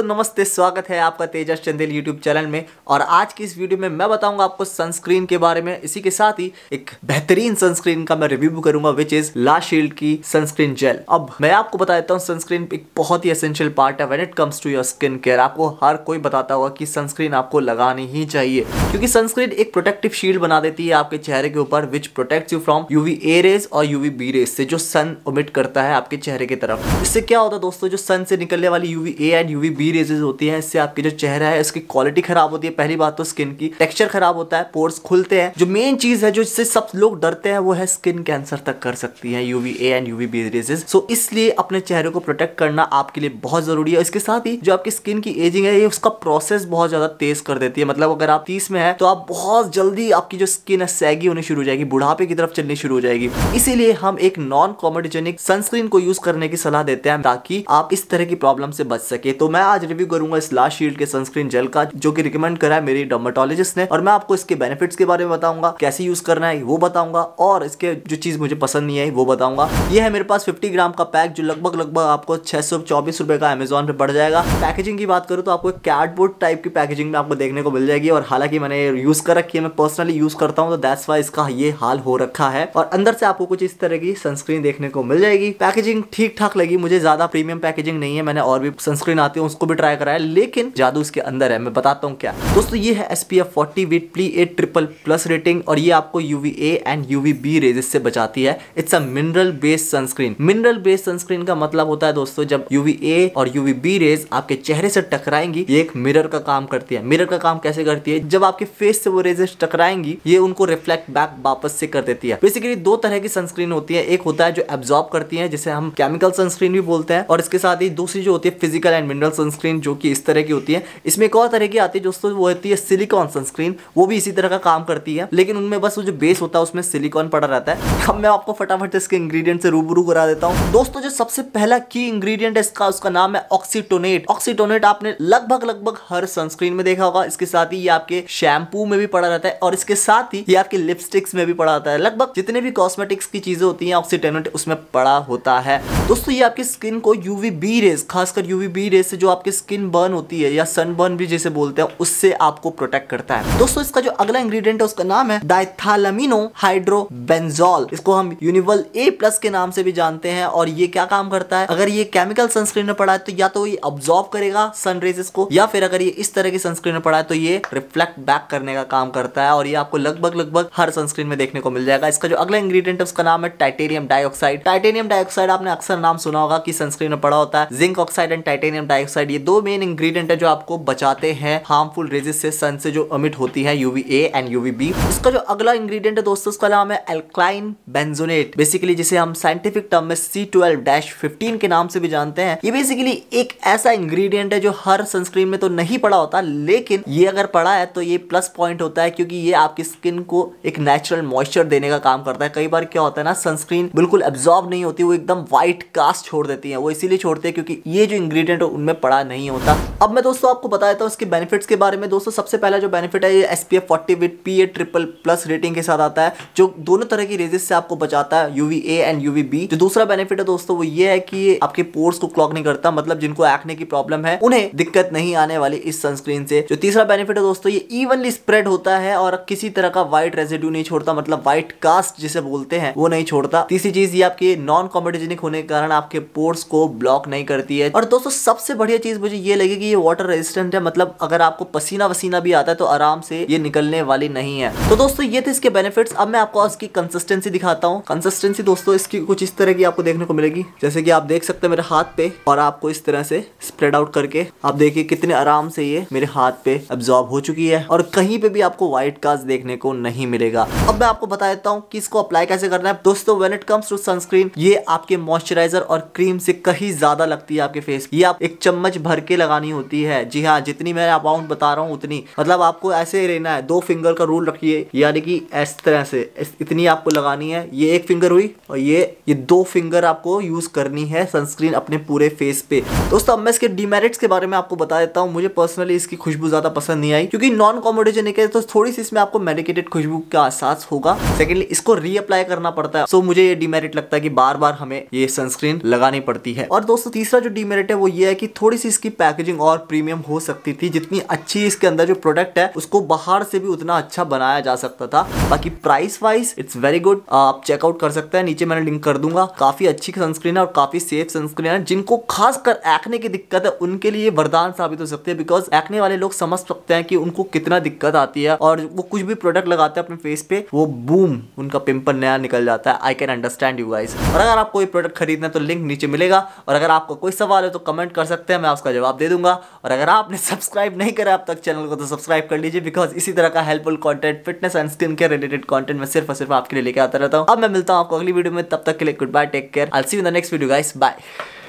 तो नमस्ते स्वागत है आपका तेजस चंदेल यूट्यूब चैनल में और आज की इस वीडियो में मैं बताऊंगा आपको सनस्क्रीन के बारे में इसी के साथ ही एक बेहतरीन सनस्क्रीन का मैं रिव्यू करूंगा विच इज लाशील्ड की सनस्क्रीन जेल अब मैं आपको बता देता हूँ सनस्क्रीन एक बहुत ही एसेंशियल पार्ट है when it comes to your skin care आपको हर कोई बताता होगा की सनस्क्रीन आपको लगानी ही चाहिए क्योंकि सनस्क्रीन एक प्रोटेक्टिव शील्ड बना देती है आपके चेहरे के ऊपर which protect you from UV A rays और यूवी बी रेज से जो सन उमिट करता है आपके चेहरे की तरफ इससे क्या होता है दोस्तों जो सन से निकलने वाली UV A and UV B B rays होती है इससे आपके जो चेहरा है इसकी क्वालिटी खराब होती है पहली बात तो स्किन की टेक्सचर खराब होता है पोर्स खुलते हैं जो मेन चीज है जो इससे सब लोग डरते हैं वो है स्किन कैंसर तक कर सकती है UV A and UV B rays so इसलिए अपने चेहरे को प्रोटेक्ट करना आपके लिए बहुत जरूरी है इसके साथ ही जो आपकी स्किन की एजिंग है ये उसका प्रोसेस बहुत ज्यादा तेज कर देती है मतलब अगर आप तीस में है तो आप बहुत जल्दी आपकी जो स्किन है सैगी होनी शुरू हो जाएगी बुढ़ापे की तरफ चलनी शुरू हो जाएगी इसीलिए हम एक नॉन कॉमेडिजेनिक सनस्क्रीन को यूज करने की सलाह देते हैं ताकि आप इस तरह की प्रॉब्लम से बच सके तो मैं आज रिव्यू करूंगा इस लास्ट शील्ड के सनस्क्रीन जेल का जो कि रिकमेंड करा है मेरी डॉमेटोलॉजिस्ट ने और मैं आपको इसके बेनिफिट्स के बारे में बताऊंगा कैसे यूज करना है वो बताऊंगा और इसके जो चीज मुझे पसंद नहीं आई वो बताऊंगा ये है मेरे पास फिफ्टी ग्राम का पैक जो लगभग लगभग आपको छह सौ चौबीस रुपए का अमेजोन पे पड़ जाएगा पैकेजिंग की बात करूँ तो आपको कार्डबोर्ड टाइप की पैकेजिंग में आपको देखने को मिल जाएगी और हालांकि मैंने यूज कर रखी है मैं पर्सनली यूज करता हूँ तो दैट्स वाई इसका ये हाल हो रखा है और अंदर से आपको कुछ इस तरह की सनस्क्रीन देखने को मिल जाएगी पैकेजिंग ठीक ठाक लगी मुझे ज्यादा प्रीमियम पैकेजिंग नहीं है मैंने और भी सनस्क्रीन आती है उसको उसको भी ट्राई कराया लेकिन जादू उसके अंदर है मैं बताता हूँ क्या दोस्तों ये है S P F forty with P A triple plus rating और ये आपको UV A and UV B rays से बचाती है it's a mineral based sunscreen mineral based sunscreen का मतलब होता है दोस्तों जब यूवी ए और यूवी बी रेज आपके चेहरे से टकराएंगी ये एक मिरर का काम करती है मिरर का काम कैसे करती है जब आपके फेस से वो रेजेस टकराएंगी ये उनको रिफ्लेक्ट बैक वापस से कर देती है बेसिकली दो तरह की सनस्क्रीन होती है एक होता है जो एब्जॉर्ब करती है जिसे हम केमिकल सनस्क्रीन भी बोलते हैं और इसके साथ ही दूसरी जो होती है physical and mineral sunscreen sunscreen जो कि इस तरह की होती है इसमें एक और तरह की आती है दोस्तों वो होती है सिलिकॉन सनस्क्रीन वो भी इसी तरह का काम करती है लेकिन उनमें बस वो जो बेस होता है उसमें सिलिकॉन पड़ा रहता है अब मैं आपको फटाफट इसके इंग्रीडियंट से रूबरू करा देता हूँ दोस्तों जो सबसे पहला की इंग्रीडियंट है इसका उसका नाम है ऑक्सीटोनेट ऑक्सीटोनेट आपने लगभग लगभग हर सनस्क्रीन में देखा होगा इसके साथ ही ये आपके शैम्पू में भी पड़ा रहता है और इसके साथ ही ये आपके लिपस्टिक्स में भी पड़ा रहता है लगभग जितने भी कॉस्मेटिक्स की चीजें होती है ऑक्सीटोनेट उसमें पड़ा होता है दोस्तों ये आपकी स्किन को यूवी बी रेस खासकर यूवी बी रेस से जो आप आपकी स्किन बर्न होती है या सन बर्न भी जिसे बोलते हैं उससे आपको प्रोटेक्ट करता है दोस्तों इसका जो अगला इंग्रेडिएंट है उसका नाम है डाइथालमिनो हाइड्रोबेंजोल इसको हम यूनिवल ए प्लस के नाम से भी जानते हैं और ये क्या काम करता है अगर ये केमिकल सनस्क्रीन में पड़ा है तो या तो ये ऑब्जॉर्व करेगा सन रेजेस को या फिर अगर ये इस तरह की सनस्क्रीन में पड़ा है तो ये रिफ्लेक्ट बैक करने का काम करता है और ये आपको लगभग लगभग हर सनस्क्रीन में देखने को मिल जाएगा इसका जो अगला इंग्रेडिएंट है उसका नाम है टाइटेनियम डाइऑक्साइड टाइटेनियम डाइऑक्साइड आपने अक्सर नाम सुना होगा कि सनस्क्रीन में पड़ा होता है zinc oxide and titanium dioxide ये दो मेन इंग्रेडिएंट है जो आपको बचाते हैं हार्मफुल रेजिस से सन से जो अमिट होती है UV A and UV B उसका जो अगला इंग्रेडिएंट है दोस्तों उसका नाम है एल्क्लाइन बेंजोनेट बेसिकली जिसे हम साइंटिफिक टर्म में सी ट्वेल्व डैश फिफ्टीन के नाम से भी जानते हैं ये बेसिकली एक ऐसा इंग्रेडिएंट है जो हर सनस्क्रीन में तो नहीं पड़ा होता लेकिन ये अगर पड़ा है तो ये प्लस पॉइंट होता है क्योंकि ये आपकी स्किन को एक नेचुरल मॉइस्चर देने का काम करता है कई बार क्या होता है ना सनस्क्रीन बिल्कुल एब्जॉर्ब नहीं होती वो एकदम व्हाइट कास्ट छोड़ देती है वो इसीलिए छोड़ते हैं क्योंकि ये जो इंग्रेडिएंट है उनमें पड़ा ज़्यादा नहीं होता अब मैं दोस्तों आपको बता देता हूँ इसके बेनिफिट्स के बारे में दोस्तों सबसे पहला जो बेनिफिट है ये S P F forty with P A triple plus rating के साथ आता है जो दोनों तरह की रेजेस से आपको बचाता है UV A and UV B जो दूसरा बेनिफिट है दोस्तों वो ये है कि आपके पोर्स को क्लॉक नहीं करता मतलब जिनको एक्ने की प्रॉब्लम है उन्हें दिक्कत नहीं आने वाली इस सनस्क्रीन से जो तीसरा बेनिफिट है दोस्तों ये इवनली स्प्रेड होता है और किसी तरह का व्हाइट रेजिड्यू नहीं छोड़ता मतलब व्हाइट कास्ट जिसे बोलते हैं वो नहीं छोड़ता तीसरी चीज ये आपके नॉन कॉम्पिटेजेनिक होने के कारण आपके पोर्स को ब्लॉक नहीं करती है और दोस्तों सबसे बढ़िया चीज चीज़ मुझे ये लगी कि ये वाटर रेजिस्टेंट है मतलब अगर आपको पसीना वसीना भी आता है तो आराम से ये निकलने वाली नहीं है तो दोस्तों ये थे इसके बेनिफिट्स अब मैं आपको इसकी कंसिस्टेंसी दिखाता हूँ कंसिस्टेंसी दोस्तों इसकी कुछ इस तरह की आपको देखने को मिलेगी जैसे कि आप देख सकते हैं मेरे हाथ पे और आपको इस तरह से स्प्रेड आउट करके आप देखिए कितने आराम से ये मेरे हाथ पे एब्जॉर्ब हो चुकी है और कहीं पे भी आपको व्हाइट काज देखने को नहीं मिलेगा अब मैं आपको बता देता हूँ कि इसको अप्लाई कैसे करना है दोस्तों when it comes to sunscreen ये आपके मॉइस्चराइजर और क्रीम से कहीं ज्यादा लगती है आपके फेस ये आप एक चम्मच चम्मच भर के लगानी होती है जी हाँ जितनी मैं अमाउंट बता रहा हूँ उतनी मतलब आपको ऐसे ही रहना है दो फिंगर का रूल रखिए यानी कि इस तरह से इतनी आपको लगानी है ये एक फिंगर हुई और ये ये दो फिंगर आपको यूज करनी है सनस्क्रीन अपने पूरे फेस पे दोस्तों अब मैं इसके डिमेरिट्स के बारे में आपको बता देता हूँ मुझे पर्सनली इसकी खुशबू ज्यादा पसंद नहीं आई क्योंकि नॉन कॉमोडोजेनिक है तो थोड़ी सी इसमें आपको मेडिकेटेड खुशबू का एहसास होगा सेकेंडली इसको रीअप्लाई करना पड़ता है सो मुझे ये डिमेरिट लगता है कि बार बार हमें ये सनस्क्रीन लगानी पड़ती है और दोस्तों तीसरा जो डिमेरिट है वो ये है कि थोड़ी से इसकी पैकेजिंग और प्रीमियम हो सकती थी जितनी अच्छी इसके अंदर जो प्रोडक्ट है उसको बाहर से भी उतना अच्छा बनाया जा सकता था बाकी price wise it's very good आप चेकआउट कर सकते हैं नीचे मैंने लिंक कर दूंगा काफी अच्छी सनस्क्रीन है और काफी सेफ सनस्क्रीन है जिनको खासकर एक्ने की दिक्कत है उनके लिए वरदान साबित हो सकती है बिकॉज एक्ने वाले लोग समझ सकते हैं कि उनको कितना दिक्कत आती है और वो कुछ भी प्रोडक्ट लगाते हैं अपने फेस पे वो बूम उनका पिंपल नया निकल जाता है I can understand you guys और अगर आपको ये प्रोडक्ट खरीदना है तो लिंक नीचे मिलेगा और अगर आपको कोई सवाल है तो कमेंट कर सकते हैं मैं उसका जवाब दे दूंगा और अगर आपने सब्सक्राइब नहीं करा अब तक चैनल को तो सब्सक्राइब कर लीजिए बिकॉज इसी तरह का helpful content fitness and skin care related content मैं सिर्फ और सिर्फ आपके लिए लेकर आता रहता हूँ अब मैं मिलता हूँ आपको अगली वीडियो में तब तक के लिए good bye take care all see in the next video guys bye